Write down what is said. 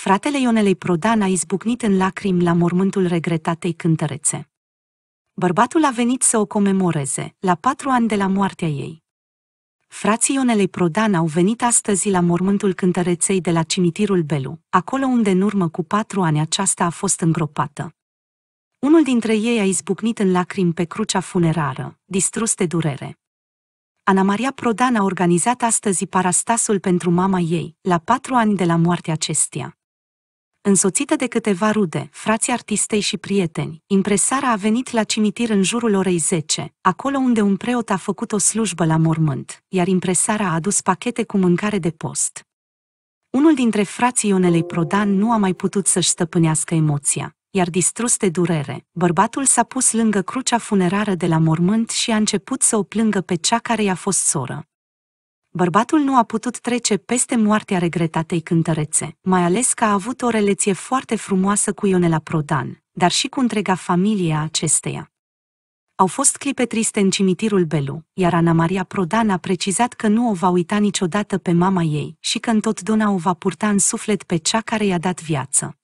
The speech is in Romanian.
fratele Ionelei Prodan a izbucnit în lacrimi la mormântul regretatei cântărețe. Bărbatul a venit să o comemoreze, la patru ani de la moartea ei. Frații Ionelei Prodan au venit astăzi la mormântul cântăreței de la cimitirul Belu, acolo unde în urmă cu patru ani aceasta a fost îngropată. Unul dintre ei a izbucnit în lacrimi pe crucea funerară, distrus de durere. Ana Maria Prodan a organizat astăzi parastasul pentru mama ei, la patru ani de la moartea acesteia. Însoțită de câteva rude, frații artistei și prieteni, impresara a venit la cimitir în jurul orei 10, acolo unde un preot a făcut o slujbă la mormânt, iar impresara a adus pachete cu mâncare de post. Unul dintre frații Ionelei Prodan nu a mai putut să-și stăpânească emoția, iar distrus de durere, bărbatul s-a pus lângă crucea funerară de la mormânt și a început să o plângă pe cea care i-a fost soră bărbatul nu a putut trece peste moartea regretatei cântărețe, mai ales că a avut o relație foarte frumoasă cu Ionela Prodan, dar și cu întreaga familie a acesteia. Au fost clipe triste în cimitirul Belu, iar Ana Maria Prodan a precizat că nu o va uita niciodată pe mama ei și că întotdeauna o va purta în suflet pe cea care i-a dat viață.